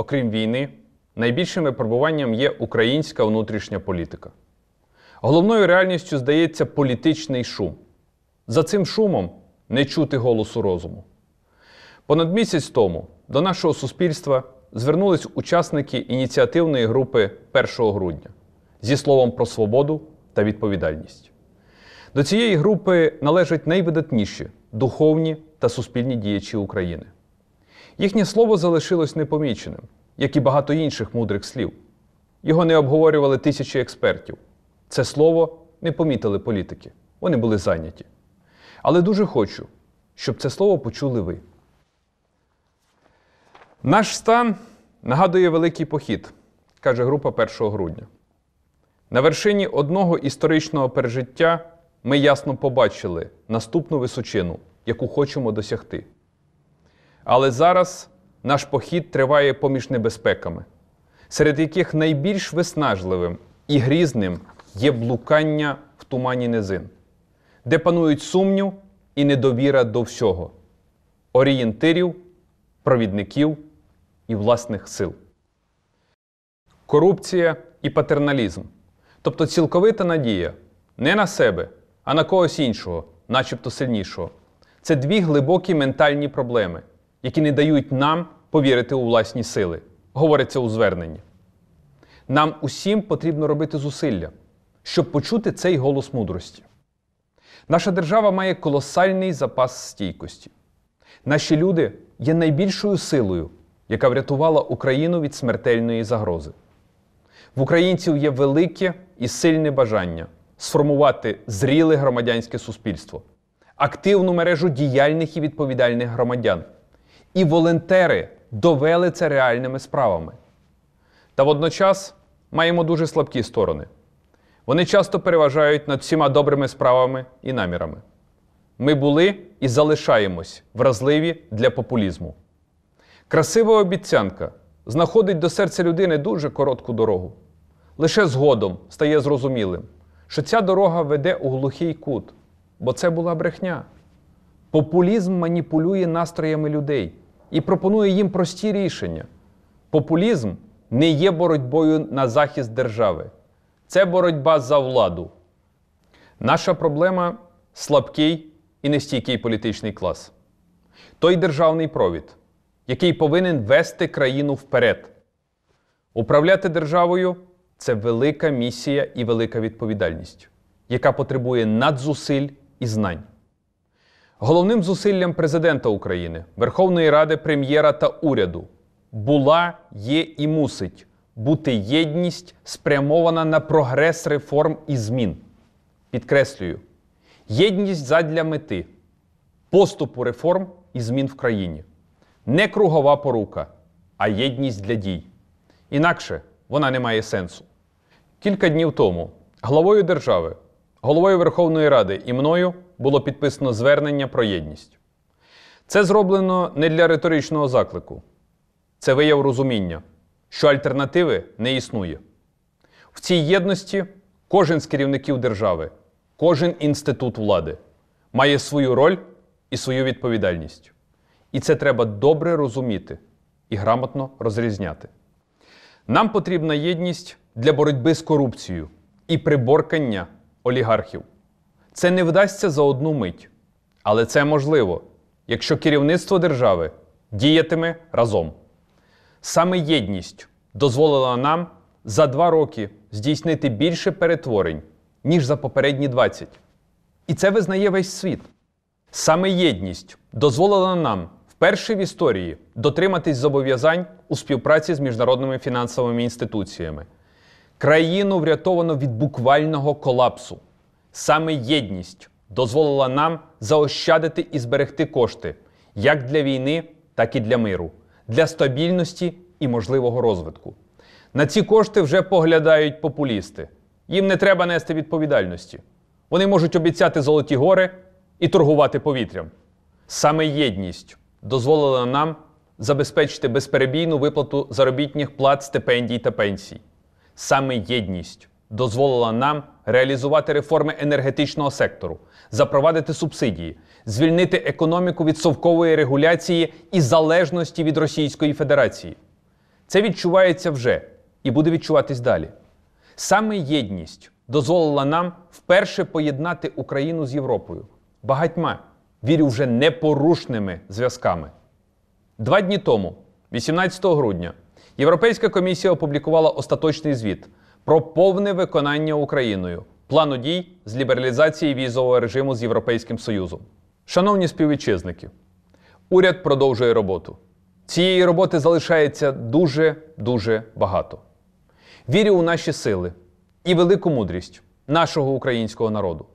окрім війни, найбільшим випробуванням є українська внутрішня політика. Головною реальністю здається політичний шум. За цим шумом не чути голосу розуму. Понад місяць тому до нашого суспільства звернулись учасники ініціативної групи 1 грудня зі словом про свободу та відповідальність. До цієї групи належать найвидатніші духовні та суспільні діячі України. Їхнє слово залишилось непоміченим, як і багато інших мудрих слів. Його не обговорювали тисячі експертів. Це слово не помітили політики. Вони були зайняті. Але дуже хочу, щоб це слово почули ви. Наш стан нагадує великий похід, каже група 1 грудня. На вершині одного історичного пережиття ми ясно побачили наступну височину, яку хочемо досягти. Але зараз наш похід триває поміж небезпеками, серед яких найбільш виснажливим і грізним є блукання в тумані низин, де панують сумнів і недовіра до всього, орієнтирів, провідників і власних сил. Корупція і патерналізм, тобто цілковита надія не на себе, а на когось іншого, начебто сильнішого. Це дві глибокі ментальні проблеми, які не дають нам повірити у власні сили, говориться у зверненні. Нам усім потрібно робити зусилля, щоб почути цей голос мудрості. Наша держава має колосальний запас стійкості. Наші люди є найбільшою силою, яка врятувала Україну від смертельної загрози. В українців є велике і сильне бажання сформувати зріле громадянське суспільство, активну мережу діяльних і відповідальних громадян і волонтери довели це реальними справами. Та водночас маємо дуже слабкі сторони. Вони часто переважають над всіма добрими справами і намірами. Ми були і залишаємось вразливі для популізму. Красива обіцянка знаходить до серця людини дуже коротку дорогу. Лише згодом стає зрозумілим, що ця дорога веде у глухий кут, бо це була брехня. Популізм маніпулює настроями людей і пропонує їм прості рішення. Популізм не є боротьбою на захист держави, це боротьба за владу. Наша проблема слабкий і нестійкий політичний клас. Той державний провід, який повинен вести країну вперед. Управляти державою це велика місія і велика відповідальність, яка потребує надзусиль і знань. Головним зусиллям президента України, Верховної Ради, прем'єра та уряду була, є і мусить бути єдність спрямована на прогрес реформ і змін. Підкреслюю, єдність задля мети, поступу реформ і змін в країні. Не кругова порука, а єдність для дій. Інакше вона не має сенсу. Кілька днів тому главою держави головою Верховної Ради і мною було підписано звернення про єдність. Це зроблено не для риторичного заклику, це вияв розуміння, що альтернативи не існує. В цій єдності кожен з керівників держави, кожен інститут влади має свою роль і свою відповідальність. І це треба добре розуміти і грамотно розрізняти. Нам потрібна єдність для боротьби з корупцією і приборкання олігархів. Це не вдасться за одну мить. Але це можливо, якщо керівництво держави діятиме разом. Саме єдність дозволила нам за два роки здійснити більше перетворень, ніж за попередні 20. І це визнає весь світ. Саме єдність дозволила нам вперше в історії дотриматись зобов'язань у співпраці з міжнародними фінансовими інституціями. Країну врятовано від буквального колапсу. Саме єдність дозволила нам заощадити і зберегти кошти як для війни, так і для миру, для стабільності і можливого розвитку. На ці кошти вже поглядають популісти. Їм не треба нести відповідальності. Вони можуть обіцяти золоті гори і торгувати повітрям. Саме єдність дозволила нам забезпечити безперебійну виплату заробітних плат, стипендій та пенсій. Саме єдність дозволила нам реалізувати реформи енергетичного сектору, запровадити субсидії, звільнити економіку від совкової регуляції і залежності від Російської Федерації. Це відчувається вже і буде відчуватись далі. Саме єдність дозволила нам вперше поєднати Україну з Європою багатьма, вірю, вже непорушними зв'язками. Два дні тому, 18 грудня. Європейська комісія опублікувала остаточний звіт про повне виконання Україною плану дій з лібералізації візового режиму з Європейським Союзом. Шановні співвітчизники, уряд продовжує роботу. Цієї роботи залишається дуже дуже багато. Вірю у наші сили і велику мудрість нашого українського народу.